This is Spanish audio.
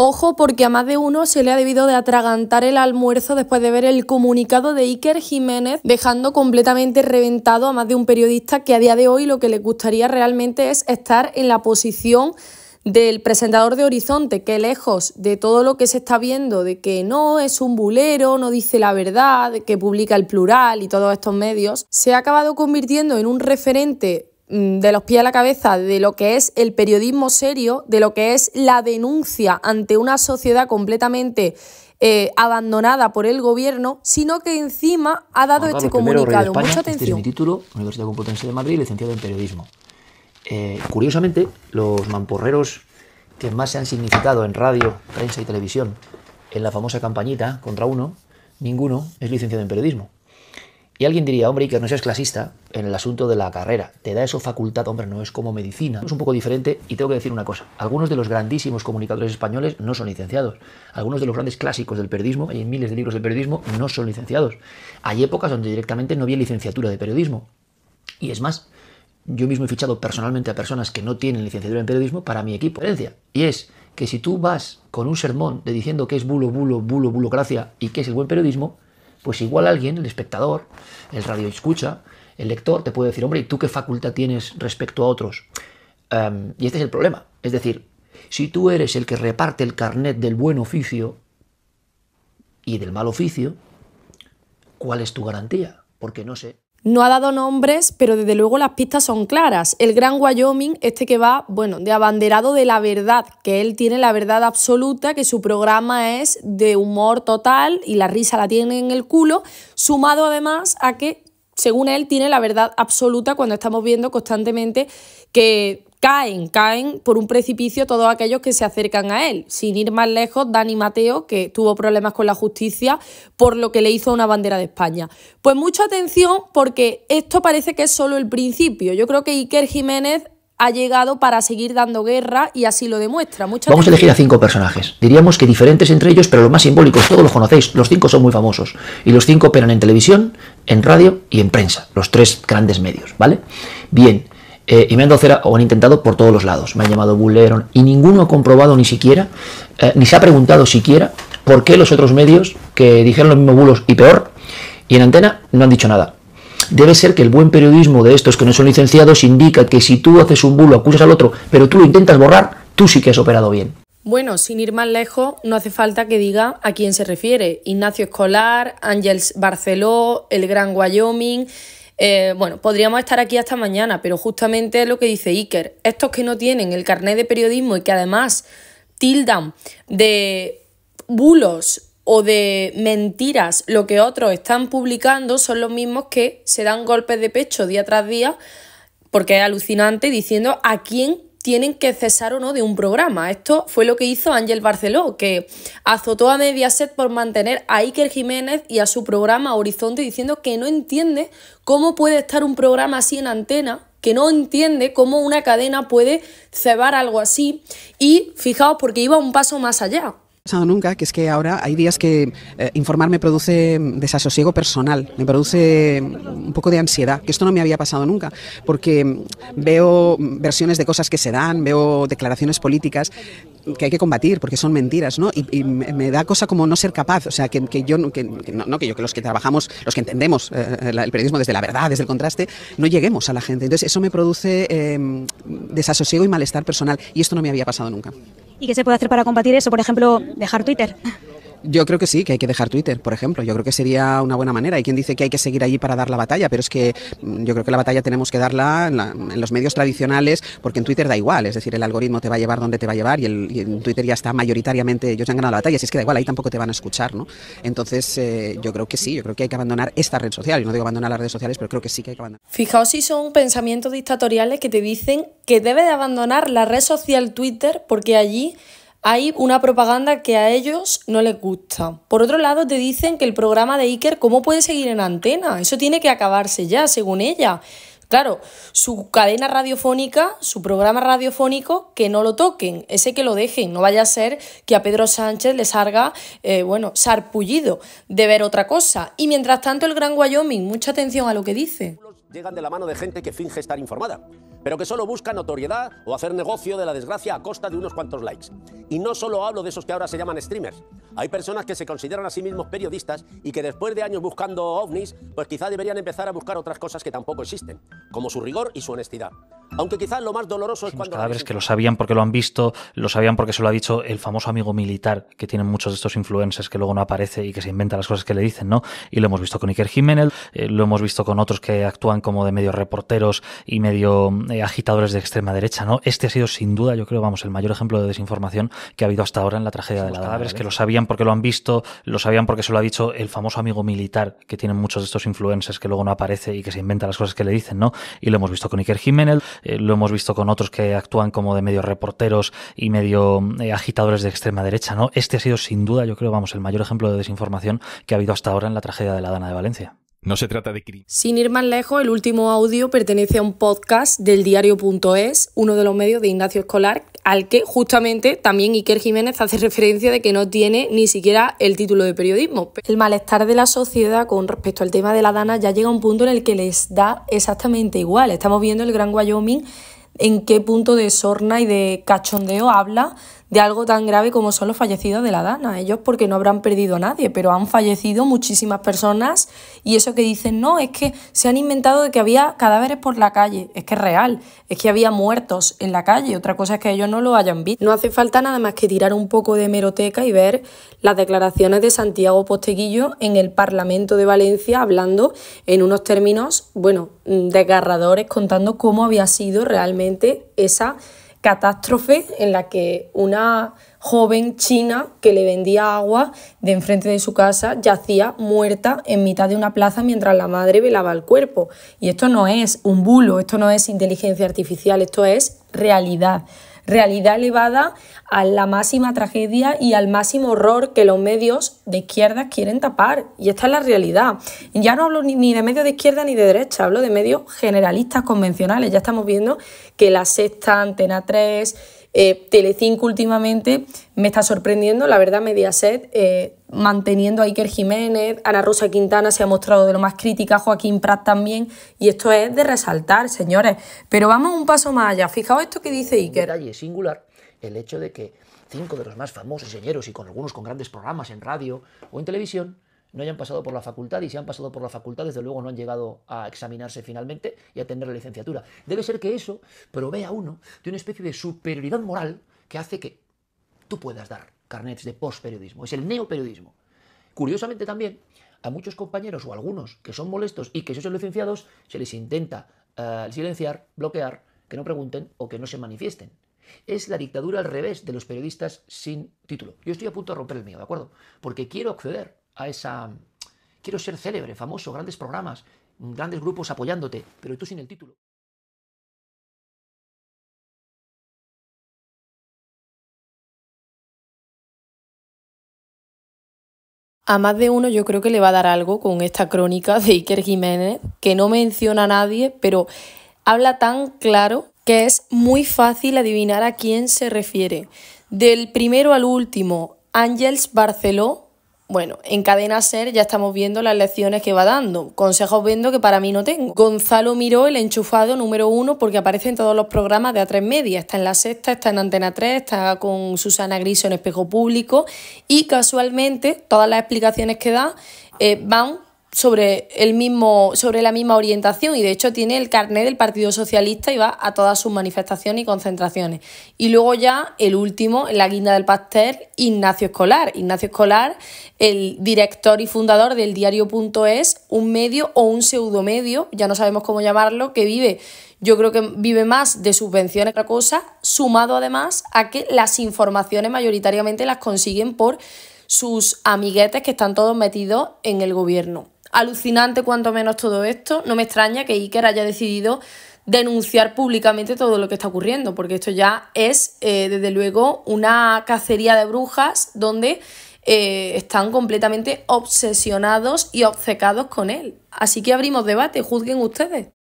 Ojo porque a más de uno se le ha debido de atragantar el almuerzo después de ver el comunicado de Iker Jiménez, dejando completamente reventado a más de un periodista que a día de hoy lo que le gustaría realmente es estar en la posición del presentador de Horizonte, que lejos de todo lo que se está viendo, de que no es un bulero, no dice la verdad, que publica el plural y todos estos medios, se ha acabado convirtiendo en un referente Mm, de los pies a la cabeza de lo que es el periodismo serio, de lo que es la denuncia ante una sociedad completamente eh, abandonada por el gobierno, sino que encima ha dado este comunicado. Mucha este atención. mi título, Universidad Complutense de Madrid, licenciado en periodismo. Eh, curiosamente, los mamporreros que más se han significado en radio, prensa y televisión en la famosa campañita contra uno, ninguno es licenciado en periodismo. Y alguien diría, hombre, y que no seas clasista en el asunto de la carrera. Te da eso facultad, hombre, no es como medicina. Es un poco diferente y tengo que decir una cosa. Algunos de los grandísimos comunicadores españoles no son licenciados. Algunos de los grandes clásicos del periodismo, hay miles de libros de periodismo, no son licenciados. Hay épocas donde directamente no había licenciatura de periodismo. Y es más, yo mismo he fichado personalmente a personas que no tienen licenciatura en periodismo para mi equipo. Y es que si tú vas con un sermón de diciendo que es bulo, bulo, bulo, bulocracia y que es el buen periodismo, pues igual alguien, el espectador, el radio escucha, el lector, te puede decir, hombre, ¿y tú qué facultad tienes respecto a otros? Em, y este es el problema. Es decir, si tú eres el que reparte el carnet del buen oficio y del mal oficio, ¿cuál es tu garantía? Porque no sé. No ha dado nombres, pero desde luego las pistas son claras. El Gran Wyoming, este que va, bueno, de abanderado de la verdad, que él tiene la verdad absoluta, que su programa es de humor total y la risa la tiene en el culo, sumado además a que según él, tiene la verdad absoluta cuando estamos viendo constantemente que caen, caen por un precipicio todos aquellos que se acercan a él. Sin ir más lejos, Dani Mateo, que tuvo problemas con la justicia por lo que le hizo una bandera de España. Pues mucha atención porque esto parece que es solo el principio. Yo creo que Iker Jiménez ha llegado para seguir dando guerra y así lo demuestra. Vamos a elegir a cinco personajes. Diríamos que diferentes entre ellos, pero los más simbólicos, todos los conocéis. Los cinco son muy famosos. Y los cinco operan en televisión, en radio y en prensa. Los tres grandes medios, ¿vale? Bien, eh, y me han o han intentado por todos los lados. Me han llamado bulero y ninguno ha comprobado ni siquiera, eh, ni se ha preguntado siquiera por qué los otros medios que dijeron los mismos bulos y peor, y en antena no han dicho nada. Debe ser que el buen periodismo de estos que no son licenciados indica que si tú haces un bulo, acusas al otro, pero tú lo intentas borrar, tú sí que has operado bien. Bueno, sin ir más lejos, no hace falta que diga a quién se refiere. Ignacio Escolar, Ángel Barceló, el Gran Wyoming, eh, bueno, podríamos estar aquí hasta mañana, pero justamente es lo que dice Iker. Estos que no tienen el carnet de periodismo y que además tildan de bulos o de mentiras lo que otros están publicando son los mismos que se dan golpes de pecho día tras día porque es alucinante diciendo a quién tienen que cesar o no de un programa. Esto fue lo que hizo Ángel Barceló, que azotó a Mediaset por mantener a Iker Jiménez y a su programa Horizonte diciendo que no entiende cómo puede estar un programa así en antena que no entiende cómo una cadena puede cebar algo así y fijaos porque iba un paso más allá nunca, que es que ahora hay días que eh, informar me produce mm, desasosiego personal, me produce mm, un poco de ansiedad, que esto no me había pasado nunca, porque mm, veo versiones de cosas que se dan, veo declaraciones políticas que hay que combatir porque son mentiras, ¿no? Y, me da cosa como no ser capaz, o sea, que, yo, que, no, que yo, que los que trabajamos, los que entendemos eh, eh, el periodismo desde la verdad, desde el contraste, no lleguemos a la gente. Entonces, eso me produce desasosiego y malestar personal, y esto no me había pasado nunca. ¿Y qué se puede hacer para combatir eso? Por ejemplo, dejar Twitter. Yo creo que sí, que hay que dejar Twitter, por ejemplo. Yo creo que sería una buena manera. Hay quien dice que hay que seguir allí para dar la batalla, pero es que mm, yo creo que la batalla tenemos que darla en, los medios tradicionales, porque en Twitter da igual. Es decir, el algoritmo te va a llevar donde te va a llevar y, el, en Twitter ya está mayoritariamente, ellos han ganado la batalla. así es que da igual, ahí tampoco te van a escuchar, ¿no? Entonces, eh, yo creo que sí, yo creo que hay que abandonar esta red social. Yo no digo abandonar las redes sociales, pero creo que sí que hay que abandonar. Fijaos si son pensamientos dictatoriales que te dicen que debe de abandonar la red social Twitter porque allí hay una propaganda que a ellos no les gusta. Por otro lado, te dicen que el programa de Iker, ¿cómo puede seguir en antena? Eso tiene que acabarse ya, según ella. Claro, su cadena radiofónica, su programa radiofónico, que no lo toquen, ese que lo dejen. No vaya a ser que a Pedro Sánchez le salga, eh, bueno, sarpullido de ver otra cosa. Y mientras tanto, el Gran Wyoming, mucha atención a lo que dice. Llegan de la mano de gente que finge estar informada pero que solo buscan notoriedad o hacer negocio de la desgracia a costa de unos cuantos likes. Y no solo hablo de esos que ahora se llaman streamers. Hay personas que se consideran a sí mismos periodistas y que después de años buscando ovnis, pues quizá deberían empezar a buscar otras cosas que tampoco existen, como su rigor y su honestidad. Aunque quizás lo más doloroso es cuando... Cadáveres que lo sabían porque lo han visto, lo sabían porque se lo ha dicho el famoso amigo militar que tienen muchos de estos influencers que luego no aparece y que se inventa las cosas que le dicen, ¿no? Y lo hemos visto con Iker Jiménez, eh, lo hemos visto con otros que actúan como de medio reporteros y medio eh, agitadores de extrema derecha, ¿no? Este ha sido sin duda, yo creo, vamos, el mayor ejemplo de desinformación que ha habido hasta ahora en la tragedia de la cadáveres que lo sabían porque lo han visto, lo sabían porque se lo ha dicho el famoso amigo militar que tienen muchos de estos influencers que luego no aparece y que se inventa las cosas que le dicen, ¿no? Y lo hemos visto con Iker Jiménez, eh, lo hemos visto con otros que actúan como de medio reporteros y medio mm, eh, agitadores de extrema derecha, ¿no? Este ha sido sin duda, yo creo, vamos, el mayor ejemplo de desinformación que ha habido hasta ahora en la tragedia de la Dana de Valencia. No se trata de Sin ir más lejos, el último audio pertenece a un podcast del diario.es, uno de los medios de Ignacio Escolar, al que justamente también Iker Jiménez hace referencia de que no tiene ni siquiera el título de periodismo. El malestar de la sociedad con respecto al tema de la Dana ya llega a un punto en el que les da exactamente igual. Estamos viendo el Gran Wyoming en qué punto de sorna y de cachondeo habla de algo tan grave como son los fallecidos de la Dana. Ellos porque no habrán perdido a nadie, pero han fallecido muchísimas personas y eso que dicen, no, es que se han inventado de que había cadáveres por la calle, es que es real, es que había muertos en la calle, otra cosa es que ellos no lo hayan visto. No hace falta nada más que tirar un poco de meroteca y ver las declaraciones de Santiago Posteguillo en el Parlamento de Valencia hablando en unos términos, bueno, mm, desgarradores, contando cómo había sido realmente esa catástrofe en la que una joven china que le vendía agua de enfrente de su casa yacía muerta en mitad de una plaza mientras la madre velaba el cuerpo. Y esto no es un bulo, esto no es inteligencia artificial, esto es realidad realidad elevada a la máxima tragedia y al máximo horror que los medios de izquierda quieren tapar. Y esta es la realidad. Ya no hablo ni de medios de izquierda ni de derecha, hablo de medios generalistas convencionales. Ya estamos viendo que la sexta, Antena 3, eh, Telecinco últimamente me está sorprendiendo, la verdad, Mediaset, eh, manteniendo a Iker Jiménez, Ana Rosa Quintana se ha mostrado de lo más crítica, Joaquín Prat también, y esto es de resaltar, señores. Pero vamos un paso más allá, fijaos esto que dice Iker. es singular el hecho de que cinco de los más famosos señeros y con algunos con grandes programas en radio o en televisión no hayan pasado por la facultad y si han pasado por la facultad, desde luego no han llegado a examinarse finalmente y a tener la licenciatura. Debe ser que eso provea a uno de una especie de superioridad moral que hace que tú puedas dar carnets de post Es el neoperiodismo. Curiosamente también, a muchos compañeros o algunos que son molestos y que son licenciados, se les intenta eh, silenciar, bloquear, que no pregunten o que no se manifiesten. Es la dictadura al revés de los periodistas sin título. Yo estoy a punto de romper el mío, ¿de acuerdo? Porque quiero acceder a esa... Quiero ser célebre, famoso, grandes programas, grandes grupos apoyándote, pero tú sin el título. A más de uno yo creo que le va a dar algo con esta crónica de Iker Jiménez, que no menciona a nadie, pero habla tan claro que es muy fácil adivinar a quién se refiere. Del primero al último, Ángels Barceló bueno, en Cadena Ser ya estamos viendo las lecciones que va dando, consejos viendo que para mí no tengo. Gonzalo miró el enchufado número uno porque aparece en todos los programas de A3 Media, está en La Sexta, está en Antena 3, está con Susana Griso en Espejo Público y casualmente todas las explicaciones que da eh, van sobre, el mismo, sobre la misma orientación y de hecho tiene el carnet del Partido Socialista y va a todas sus manifestaciones y concentraciones. Y luego ya el último, en la guinda del pastel, Ignacio Escolar. Ignacio Escolar, el director y fundador del diario.es, un medio o un medio, ya no sabemos cómo llamarlo, que vive, yo creo que vive más de subvenciones que otra cosa, sumado además a que las informaciones mayoritariamente las consiguen por sus amiguetes que están todos metidos en el gobierno alucinante cuanto menos todo esto. No me extraña que Iker haya decidido denunciar públicamente todo lo que está ocurriendo, porque esto ya es, eh, desde luego, una cacería de brujas donde eh, están completamente obsesionados y obcecados con él. Así que abrimos debate, juzguen ustedes.